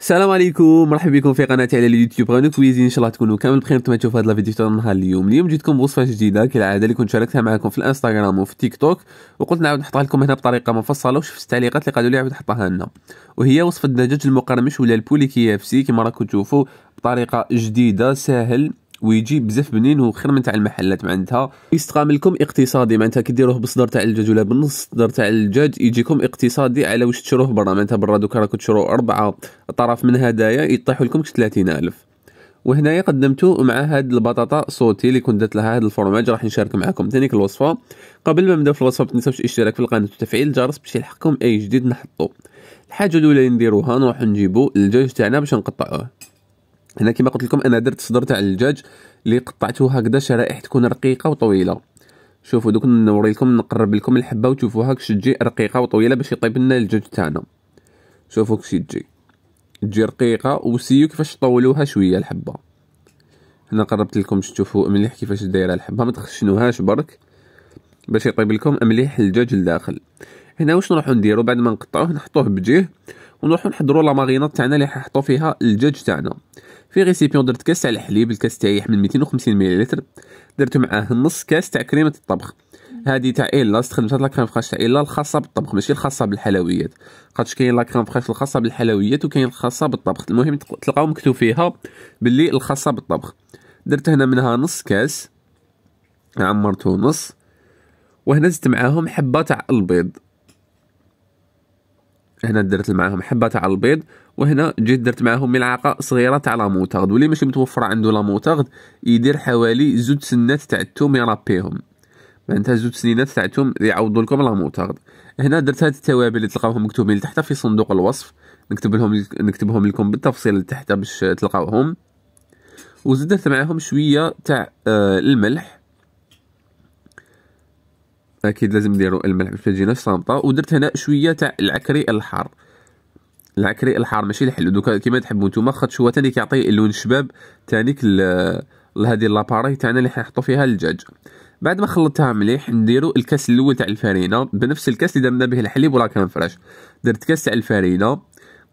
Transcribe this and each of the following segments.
السلام عليكم مرحبا بكم في قناتي على اليوتيوب غنو ويزي ان شاء الله تكونوا كامل بخير نتمنى تشوفوا هذا الفيديو تاع النهار اليوم اليوم جيتكم بوصفه جديده كالعاده اللي كنت شاركتها معكم في الانستغرام وفي تيك توك وقلت نعاود نحطها لكم هنا بطريقه مفصله وشفت التعليقات اللي قالوا لي عاود نحطها لنا وهي وصفه الدجاج المقرمش ولا البولي كي اف سي كما راكم تشوفوا بطريقه جديده ساهل ويجيب بزاف بنين وخير من تاع المحلات معناتها يستقاملكم اقتصادي معناتها كي ديروه بصدر تاع الدجاج ولا بنص صدر تاع الدجاج يجيكم اقتصادي على واش تشروه برا معناتها برا دوكا راكو تشرو اربعه طرف من هدايا يطيحوا لكم 30000 وهنايا قدمتو مع هاد البطاطا صوتي اللي كنت درت لها هاد الفرماج راح نشارك معكم تانيك الوصفه قبل ما نبداو في الوصفه ما تنساوش الاشتراك في القناه وتفعيل الجرس باش يلحقكم اي جديد نحطو الحاجه الاولى اللي نديروها نروح نجيبو الدجاج تاعنا باش نقطعوه هنا كما قلت لكم انا درت صدر تاع الدجاج اللي قطعته هكذا شرائح تكون رقيقه وطويله شوفوا دوك نوري لكم نقرب لكم الحبه وتشوفوها كش تجي رقيقه وطويله باش يطيب لنا الدجاج تاعنا شوفوا كش تجي تجي رقيقه وسيو كيفاش طولوها شويه الحبه هنا قربت لكم تشوفوا مليح كيفاش دايره الحبه ما تخشنوهاش برك باش يطيب لكم مليح الدجاج لداخل هنا واش نروحو نديرو بعد ما نقطعوه نحطوه بجيه ونروحو نحضروا لا مارينات تاعنا اللي حنحطو فيها الدجاج تاعنا في ريسيبيون درت كاس تاع الحليب الكاس تاعي يحمل 250 مليلتر درت معاه نص كاس تاع كريمه الطبخ هذه تاع ايلا استخدمت هاد لاكريم فخاش تاع ايلا الخاصه بالطبخ ماشي الخاصه بالحلويات خاطش كاين لاكريم فخاش الخاصه بالحلويات وكاين الخاصه بالطبخ المهم تلقاو مكتوب فيها باللي الخاصه بالطبخ درت هنا منها نص كاس عمرته نص وهنا زدت معاهم حبه تاع البيض هنا درت معاهم حبه تاع البيض وهنا جيت درت معاهم ملعقه صغيره تاع لاموتاغد واللي ماشي متوفره عنده لاموتاغد يدير حوالي زوج سنات تاع الثوم يرابيهم معناتها زوج سنينات تاع الثوم يعوضوا لكم لاموتاغد هنا درت هاد التوابل اللي تلقاوهم مكتوبين تحت في صندوق الوصف نكتب لهم نكتبهم لكم بالتفصيل تحت باش تلقاوهم وزدت معاهم شويه تاع آه الملح اكيد لازم نديروا الملح باش تجينا صامطه ودرت هنا شويه تاع العكري الحار العكري الحار ماشي الحلو دوكا كيما تحبوا نتوما خاطش هو ثاني كيعطي اللون شباب ثانيك لهذه لاباري تاعنا اللي حنحطو فيها الدجاج بعد ما خلطتها مليح نديرو الكاس الاول تاع الفرينه بنفس الكاس اللي درنا به الحليب ولا كان فريش درت كاس تاع الفرينه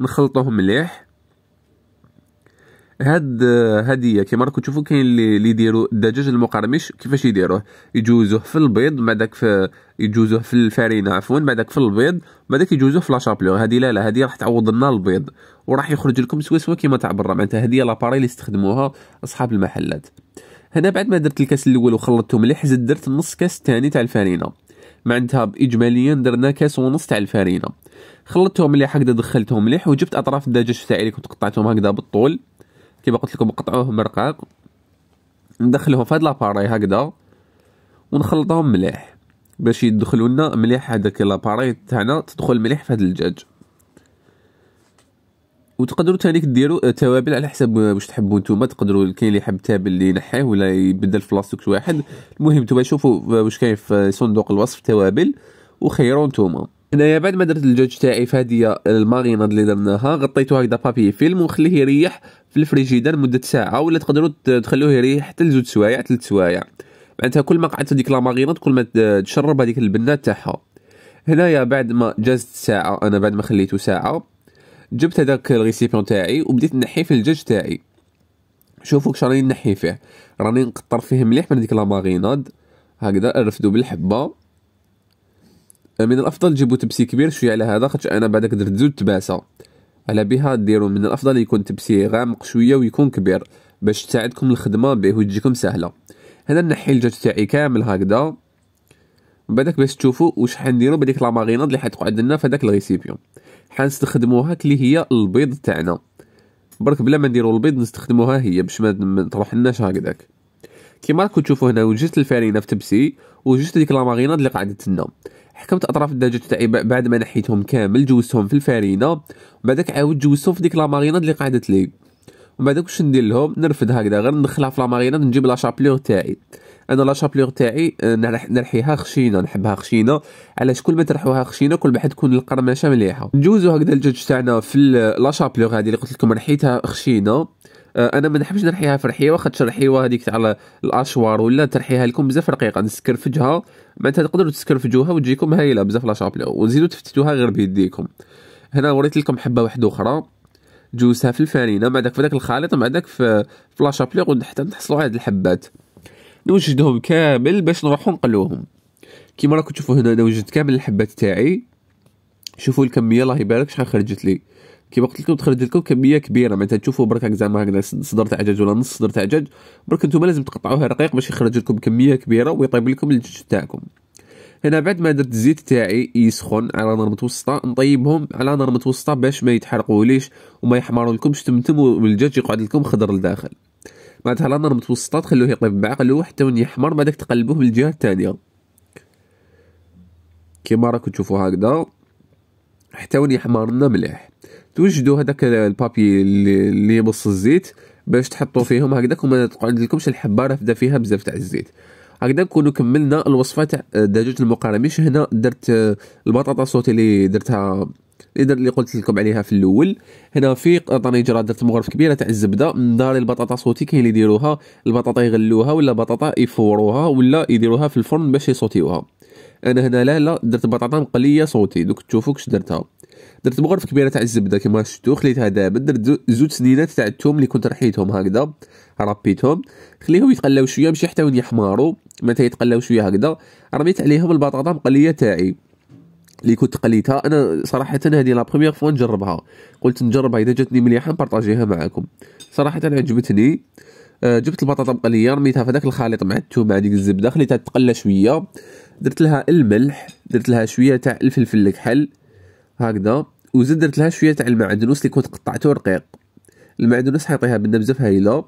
نخلطوه مليح هاد هديه كيما راكم تشوفوا كاين اللي يديروا الدجاج المقرمش كيفاش يديروه يجوزوه في البيض مع داك في يجوزوه في الفارينة عفوا مع في البيض مع داك يجوزوه في لاشابلو هذه لا لا هذه راح تعوض لنا البيض وراح يخرج لكم سوا سوا كيما تاع برا معناتها هذه لاباري اللي استخدموها اصحاب المحلات هنا بعد ما درت الكاس الاول وخلطته مليح زدت درت نص كاس الثاني تاع الفارينة معناتها اجماليا درنا كاس ونص تاع الفارينة خلطتهم مليح هكذا دخلتهم مليح وجبت اطراف الدجاج تاعي اللي كنت قطعتهم هكذا بالطول كيما قلت لكم نقطعوهم رقاق ندخلهم في هاد لاباري هكذا ونخلطهم مليح باش يدخلوا لنا مليح هذاك لاباري تاعنا تدخل مليح في هاد الدجاج وتقدروا تانيك ديروا توابل على حسب واش تحبوا نتوما تقدروا كاين اللي يحب تابل اللي ينحيه ولا يبدل في كل واحد المهم نتوما شوفوا واش كاين في صندوق الوصف توابل وخيروا نتوما هنايا بعد ما درت الدجاج تاعي في هذه الماريناد اللي درناها غطيته هكذا بابي فيلم وخليه يريح في الفريجيدر مده ساعه ولا تقدروا تخلوه يريح حتى لزوج سوايع ثلاث سوايع معناتها كل ما قعدت هذيك لا كل ما تشرب هذيك البنه تاعها هنايا بعد ما جازت ساعه انا بعد ما خليته ساعه جبت هذاك الريسيبيون تاعي وبديت نحي في الجاج تاعي شوفوا كش راني نحي فيه راني نقطر فيه مليح من ديك لا ماغيناد هكذا ارفدو بالحبه من الافضل تجيبو تبسي كبير شويه على هذا خاطر انا بعدك درت زوج تباسه على بها ديرو من الافضل يكون تبسيه غامق شويه ويكون كبير باش تساعدكم الخدمه به وتجيكم سهله هنا نحي الجات تاعي كامل هكذا بعدك باش تشوفوا واش حنديروا بديك لا ماريناد اللي حتقعد لنا في هذاك الريسيبيون حنستخدموها اللي هي البيض تاعنا برك بلا ما نديروا البيض نستخدموها هي باش ما تروح لناش هكذاك كيما راكم تشوفوا هنا وجدت الفرينه في تبسي وجدت ديك لا ماريناد اللي قعدت لنا حكمت اطراف الدجاج تاعي بعد ما نحيتهم كامل جوزتهم في الفرينه ومن بعدك عاود جوزتهم في ديك لا ماريناد اللي قعدت لي ومن بعدك واش ندير لهم نرفد هكذا غير ندخلها في لا ماريناد نجيب لا تاعي انا لا تاعي آه، نرحيها خشينه نحبها خشينه علاش كل ما ترحوها خشينه كل ما حتكون القرمشه مليحه نجوزو هكذا الدجاج تاعنا في لا شابلور هذه اللي قلت لكم رحيتها خشينه آه، انا ما نحبش نرحيها في رحيوه خاطر الرحيوه هذيك تاع الاشوار ولا ترحيها لكم بزاف رقيقه نسكرفجها معناتها تقدروا تسكرفجوها وتجيكم هايله بزاف لا شابلو وزيدوا تفتتوها غير بيديكم هنا وريت لكم حبه واحده اخرى جوزها في الفرينه مع داك في داك الخليط مع داك في لا شابلو حتى نحصلوا على هاد الحبات نوجدهم كامل باش نروحو نقلوهم كيما راكم تشوفوا هنا انا وجدت كامل الحبات تاعي شوفوا الكميه الله يبارك شحال خرجت لي كيما قلت لكم تخرج لكم كميه كبيره معناتها تشوفوا برك زعما هكذا صدر تاع دجاج ولا نص صدر تاع دجاج برك نتوما لازم تقطعوها رقيق باش يخرج لكم كميه كبيره ويطيب لكم الدجاج تاعكم هنا بعد ما درت الزيت تاعي يسخن على نار متوسطه نطيبهم على نار متوسطه باش ما يتحرقوا ليش وما يحمروا لكمش تمتم والدجاج يقعد لكم خضر لداخل معناتها على نار متوسطه تخلوه يطيب معاه حتى وين يحمر بعدك تقلبوه من الجهه الثانيه كيما راكم تشوفوا هكذا حتى وين يحمر لنا مليح توجدوا هذاك البابي اللي يبص الزيت باش تحطوا فيهم هكذاك وما تقعد لكمش الحبه رافده فيها بزاف تاع الزيت هكذا نكونوا كملنا الوصفه تاع دجاج المقرمش هنا درت البطاطا صوتي اللي درتها اللي قلت لكم عليها في الاول هنا في طنجره درت مغرف كبيره تاع الزبده من دار البطاطا صوتي كاين اللي يديروها البطاطا يغلوها ولا بطاطا يفوروها ولا يديروها في الفرن باش يصوتيوها انا هنا لا لا درت بطاطا مقليه صوتي دوك تشوفوا كش درتها درت مغرف كبيره تاع الزبده كما شفتوا خليتها دابا درت زوج سنينات تاع الثوم اللي كنت رحيتهم هكذا ربيتهم خليهم يتقلاو شويه ماشي حتى وين يحمروا متى يتقلاو شويه هكذا رميت عليهم البطاطا مقليه تاعي اللي كنت قليتها انا صراحه هذه لا بروميير فوا نجربها قلت نجربها اذا جاتني مليحه نبارطاجيها معكم صراحه عجبتني آه، جبت البطاطا مقليه رميتها في داك الخليط مع الثوم مع ديك الزبده خليتها تقلى شويه درت لها الملح درت لها شويه تاع الفلفل الكحل هكذا وزدت درت لها شويه تاع المعدنوس اللي كنت قطعته رقيق المعدنوس حيطيها بزاف هايله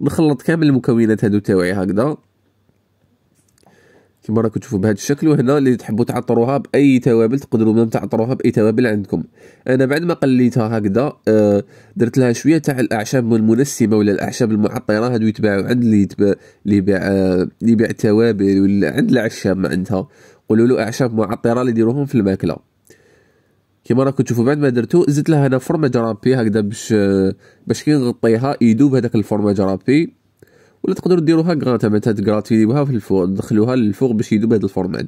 نخلط كامل المكونات هادو تاوعي هكذا كيما راكم تشوفوا بهذا الشكل وهنا اللي تحبوا تعطروها باي توابل تقدروا تعطروها باي توابل عندكم انا بعد ما قليتها هكذا آه، درت لها شويه تاع الاعشاب المنسمه ولا الاعشاب المعطره هادو يتباعوا عند اللي يتباع اللي يبيع آه، توابل ولا عند العشاب ما عندها قولوا له اعشاب معطره اللي يديروهم في الماكله كيما راكم تشوفوا بعد ما درتو زدت لها انا فورماج رابي هكذا باش آه، باش كي نغطيها يدوب هذاك الفورماج رابي ولا تقدروا ديروها تبعتها ديروها في الفوق دخلوها للفوق باش يذوب هذا الفرماج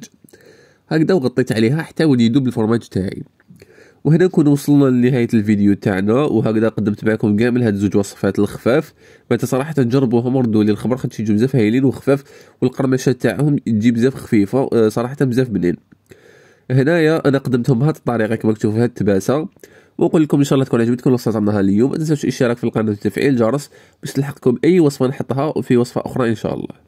هكذا وغطيت عليها حتى ولي يذوب الفرماج تاعي وهنا نكون وصلنا لنهاية الفيديو تاعنا وهكذا قدمت معكم كامل هاد زوج وصفات الخفاف متى صراحة جربوهم وردوا لي الخبر خاطش يجو بزاف هايلين وخفاف والقرمشة تاعهم تجي بزاف خفيفة آه، صراحة بزاف بنين هنايا انا قدمتهم بهذه الطريقه كما كتشوفوا في هذه التباسه ونقول لكم ان شاء الله تكون عجبتكم الوصفه تاعنا اليوم ما تنساوش الاشتراك في القناه وتفعيل الجرس باش تلحقكم اي وصفه نحطها وفي وصفه اخرى ان شاء الله